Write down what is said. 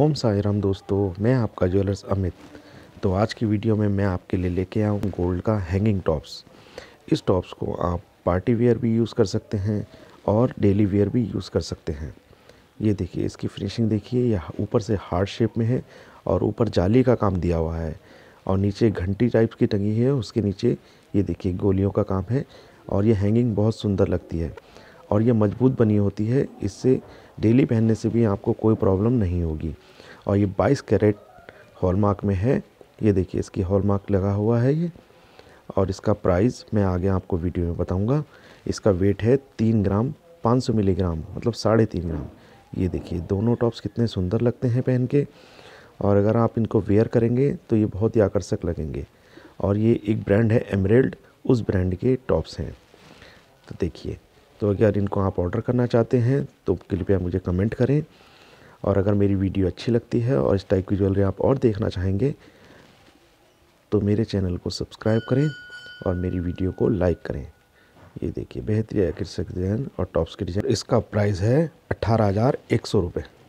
ओम साई राम दोस्तों मैं आपका ज्वेलर्स अमित तो आज की वीडियो में मैं आपके लिए लेके आऊँ गोल्ड का हैंगिंग टॉप्स इस टॉप्स को आप पार्टी वेयर भी यूज़ कर सकते हैं और डेली वेयर भी यूज़ कर सकते हैं ये देखिए इसकी फिनिशिंग देखिए यह ऊपर से हार्ड शेप में है और ऊपर जाली का काम दिया हुआ है और नीचे घंटी टाइप की टंगी है उसके नीचे ये देखिए गोलियों का काम है और ये हैंगिंग बहुत सुंदर लगती है और ये मजबूत बनी होती है इससे डेली पहनने से भी आपको कोई प्रॉब्लम नहीं होगी और ये 22 कैरेट हॉलमार्क में है ये देखिए इसकी हॉलमार्क लगा हुआ है ये और इसका प्राइस मैं आगे आपको वीडियो में बताऊंगा इसका वेट है तीन ग्राम 500 मिलीग्राम मतलब साढ़े तीन ग्राम ये देखिए दोनों टॉप्स कितने सुंदर लगते हैं पहन के और अगर आप इनको वेयर करेंगे तो ये बहुत ही आकर्षक लगेंगे और ये एक ब्रांड है एमरेल्ड उस ब्रांड के टॉप्स हैं तो देखिए तो अगर इनको आप ऑर्डर करना चाहते हैं तो कृपया मुझे कमेंट करें और अगर मेरी वीडियो अच्छी लगती है और इस टाइप की ज्वेलरी आप और देखना चाहेंगे तो मेरे चैनल को सब्सक्राइब करें और मेरी वीडियो को लाइक करें ये देखिए बेहतरीन आकर्षक डिज़ाइन और टॉप्स के डिज़ाइन इसका प्राइस है अट्ठारह हज़ार एक सौ रुपये